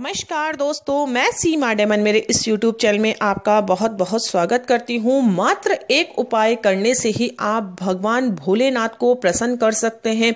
नमस्कार दोस्तों मैं सीमा डेमन मेरे इस यूट्यूब चैनल में आपका बहुत बहुत स्वागत करती हूँ मात्र एक उपाय करने से ही आप भगवान भोलेनाथ को प्रसन्न कर सकते हैं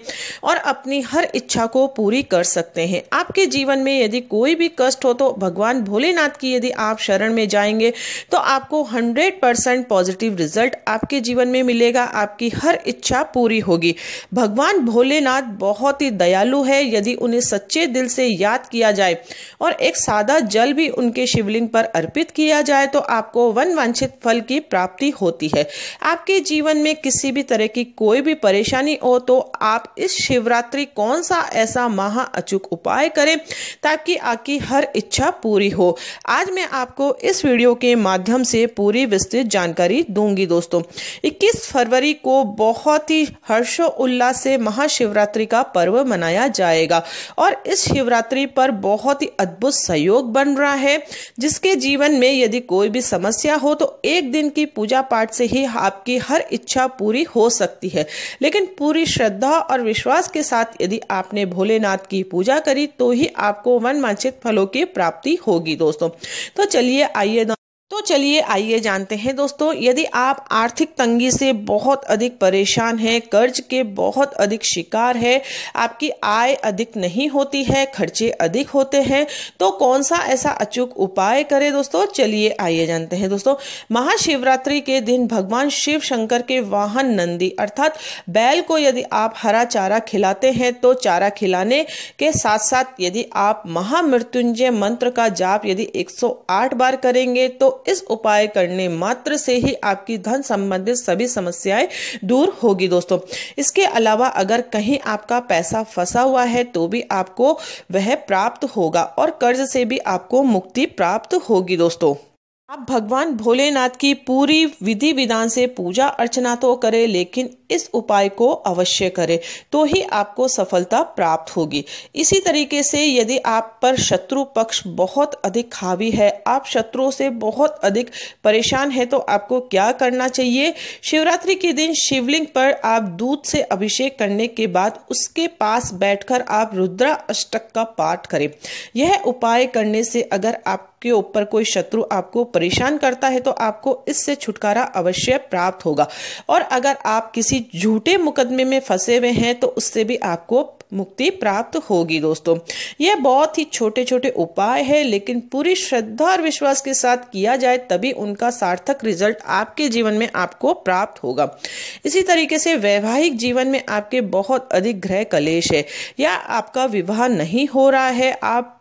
और अपनी हर इच्छा को पूरी कर सकते हैं आपके जीवन में यदि कोई भी कष्ट हो तो भगवान भोलेनाथ की यदि आप शरण में जाएंगे तो आपको हंड्रेड परसेंट पॉजिटिव रिजल्ट आपके जीवन में मिलेगा आपकी हर इच्छा पूरी होगी भगवान भोलेनाथ बहुत ही दयालु है यदि उन्हें सच्चे दिल से याद किया जाए और एक सादा जल भी उनके शिवलिंग पर अर्पित किया जाए तो आपको वन वांछित फल की प्राप्ति होती है आपके जीवन में किसी भी तरह की कोई भी परेशानी हो तो आप इस शिवरात्रि कौन सा ऐसा महा अचूक उपाय करें ताकि आपकी हर इच्छा पूरी हो आज मैं आपको इस वीडियो के माध्यम से पूरी विस्तृत जानकारी दूंगी दोस्तों 21 फरवरी को बहुत ही हर्षो उल्लास से महाशिवरात्रि का पर्व मनाया जाएगा और इस शिवरात्रि पर बहुत ही अद्भुत सहयोग बन रहा है जिसके जीवन में यदि कोई भी समस्या हो तो एक दिन की पूजा पाठ से ही आपकी हर इच्छा पूरी हो सकती है लेकिन पूरी श्रद्धा और विश्वास के साथ यदि आपने भोलेनाथ की पूजा करी तो ही आपको वन वांछित फलों की प्राप्ति होगी दोस्तों तो चलिए आइए तो चलिए आइए जानते हैं दोस्तों यदि आप आर्थिक तंगी से बहुत अधिक परेशान हैं कर्ज के बहुत अधिक शिकार है आपकी आय अधिक नहीं होती है खर्चे अधिक होते हैं तो कौन सा ऐसा अचूक उपाय करें दोस्तों चलिए आइए जानते हैं दोस्तों महाशिवरात्रि के दिन भगवान शिव शंकर के वाहन नंदी अर्थात बैल को यदि आप हरा चारा खिलाते हैं तो चारा खिलाने के साथ साथ यदि आप महामृत्युंजय मंत्र का जाप यदि एक बार करेंगे तो इस उपाय करने मात्र से ही आपकी धन संबंधित सभी समस्याएं दूर होगी दोस्तों इसके अलावा अगर कहीं आपका पैसा फंसा हुआ है तो भी आपको वह प्राप्त होगा और कर्ज से भी आपको मुक्ति प्राप्त होगी दोस्तों आप भगवान भोलेनाथ की पूरी विधि विधान से पूजा अर्चना तो करें लेकिन इस उपाय को अवश्य करें तो ही आपको सफलता प्राप्त होगी इसी तरीके से यदि आप पर शत्रु पक्ष बहुत अधिक हावी है आप शत्रुओं से बहुत अधिक परेशान है तो आपको क्या करना चाहिए शिवरात्रि के दिन शिवलिंग पर आप दूध से अभिषेक करने के बाद उसके पास बैठकर आप रुद्रा अष्टक का पाठ करें यह उपाय करने से अगर आप के ऊपर कोई शत्रु आपको परेशान करता है तो आपको इससे छुटकारा अवश्य प्राप्त होगा और अगर आप किसी किसी झूठे मुकदमे में फंसे हुए हैं तो उससे भी आपको मुक्ति प्राप्त होगी दोस्तों यह बहुत ही छोटे छोटे उपाय है लेकिन पूरी श्रद्धा और विश्वास के साथ किया जाए तभी उनका सार्थक रिजल्ट आपके जीवन में आपको प्राप्त होगा इसी तरीके से वैवाहिक जीवन में आपके बहुत अधिक ग्रह कलेश है या आपका विवाह नहीं हो रहा है आप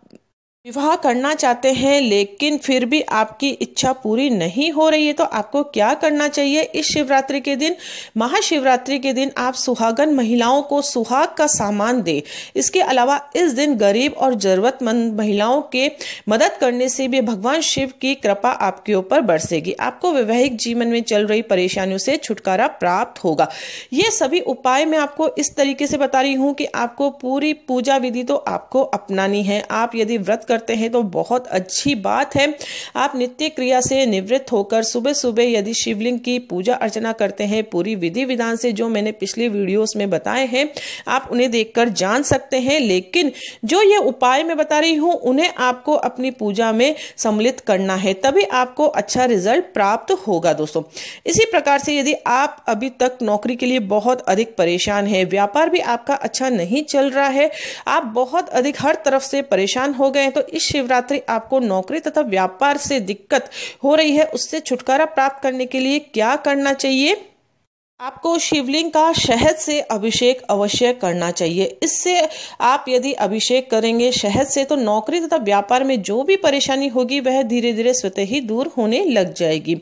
विवाह करना चाहते हैं लेकिन फिर भी आपकी इच्छा पूरी नहीं हो रही है तो आपको क्या करना चाहिए इस शिवरात्रि के दिन महाशिवरात्रि के दिन आप सुहागन महिलाओं को सुहाग का सामान दें इसके अलावा इस दिन गरीब और ज़रूरतमंद महिलाओं के मदद करने से भी भगवान शिव की कृपा आपके ऊपर बरसेगी आपको वैवाहिक जीवन में चल रही परेशानियों से छुटकारा प्राप्त होगा ये सभी उपाय मैं आपको इस तरीके से बता रही हूँ कि आपको पूरी पूजा विधि तो आपको अपनानी है आप यदि व्रत करते हैं तो बहुत अच्छी बात है आप नित्य क्रिया से निवृत्त होकर सुबह सुबह यदि शिवलिंग की पूजा अर्चना करते हैं पूरी विधि विधान से जो मैंने पिछली वीडियोस में बताए हैं आप उन्हें देखकर जान सकते हैं लेकिन जो ये उपाय मैं बता रही हूँ उन्हें आपको अपनी पूजा में सम्मिलित करना है तभी आपको अच्छा रिजल्ट प्राप्त होगा दोस्तों इसी प्रकार से यदि आप अभी तक नौकरी के लिए बहुत अधिक परेशान है व्यापार भी आपका अच्छा नहीं चल रहा है आप बहुत अधिक हर तरफ से परेशान हो गए हैं तो तो इस शिवरात्रि आपको नौकरी तथा व्यापार से दिक्कत हो रही है उससे छुटकारा प्राप्त करने के लिए क्या करना चाहिए आपको शिवलिंग का शहद से अभिषेक अवश्य करना चाहिए इससे आप यदि अभिषेक करेंगे शहद से तो नौकरी तथा व्यापार में जो भी परेशानी होगी वह धीरे धीरे स्वतः ही दूर होने लग जाएगी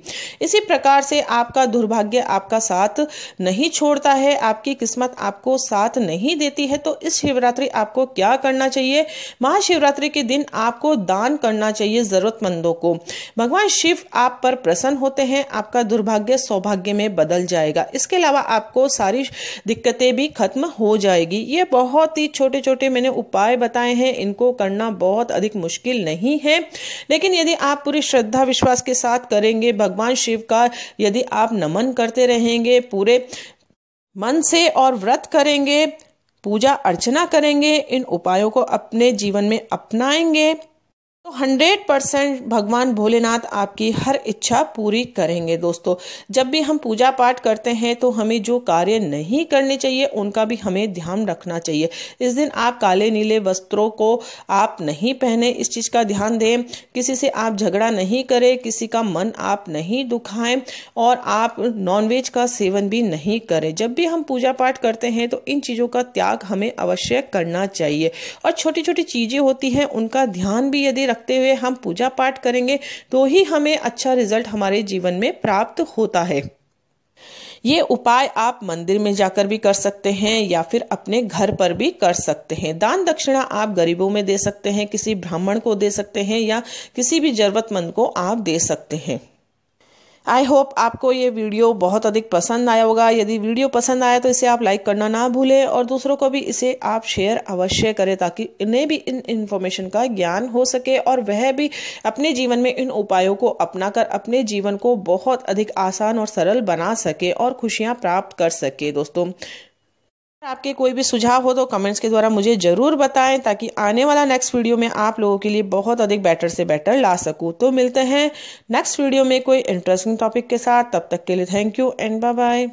इसी प्रकार से आपका दुर्भाग्य आपका साथ नहीं छोड़ता है आपकी किस्मत आपको साथ नहीं देती है तो इस शिवरात्रि आपको क्या करना चाहिए महाशिवरात्रि के दिन आपको दान करना चाहिए ज़रूरतमंदों को भगवान शिव आप पर प्रसन्न होते हैं आपका दुर्भाग्य सौभाग्य में बदल जाएगा इस इसके अलावा आपको सारी दिक्कतें भी खत्म हो जाएगी ये बहुत ही छोटे छोटे मैंने उपाय बताए हैं इनको करना बहुत अधिक मुश्किल नहीं है लेकिन यदि आप पूरी श्रद्धा विश्वास के साथ करेंगे भगवान शिव का यदि आप नमन करते रहेंगे पूरे मन से और व्रत करेंगे पूजा अर्चना करेंगे इन उपायों को अपने जीवन में अपनाएंगे तो हंड्रेड परसेंट भगवान भोलेनाथ आपकी हर इच्छा पूरी करेंगे दोस्तों जब भी हम पूजा पाठ करते हैं तो हमें जो कार्य नहीं करने चाहिए उनका भी हमें ध्यान रखना चाहिए इस दिन आप काले नीले वस्त्रों को आप नहीं पहने इस चीज़ का ध्यान दें किसी से आप झगड़ा नहीं करें किसी का मन आप नहीं दुखाएं और आप नॉनवेज का सेवन भी नहीं करें जब भी हम पूजा पाठ करते हैं तो इन चीज़ों का त्याग हमें अवश्य करना चाहिए और छोटी छोटी चीज़ें होती हैं उनका ध्यान भी यदि रख रखते हुए हम पूजा पाठ करेंगे तो ही हमें अच्छा रिजल्ट हमारे जीवन में प्राप्त होता है ये उपाय आप मंदिर में जाकर भी कर सकते हैं या फिर अपने घर पर भी कर सकते हैं दान दक्षिणा आप गरीबों में दे सकते हैं किसी ब्राह्मण को दे सकते हैं या किसी भी जरूरतमंद को आप दे सकते हैं आई होप आपको ये वीडियो बहुत अधिक पसंद आया होगा यदि वीडियो पसंद आया तो इसे आप लाइक करना ना भूलें और दूसरों को भी इसे आप शेयर अवश्य करें ताकि इन्हें भी इन इन्फॉर्मेशन का ज्ञान हो सके और वह भी अपने जीवन में इन उपायों को अपनाकर अपने जीवन को बहुत अधिक आसान और सरल बना सके और खुशियाँ प्राप्त कर सके दोस्तों आपके कोई भी सुझाव हो तो कमेंट्स के द्वारा मुझे ज़रूर बताएं ताकि आने वाला नेक्स्ट वीडियो में आप लोगों के लिए बहुत अधिक बेटर से बेटर ला सकूं तो मिलते हैं नेक्स्ट वीडियो में कोई इंटरेस्टिंग टॉपिक के साथ तब तक के लिए thank you and bye bye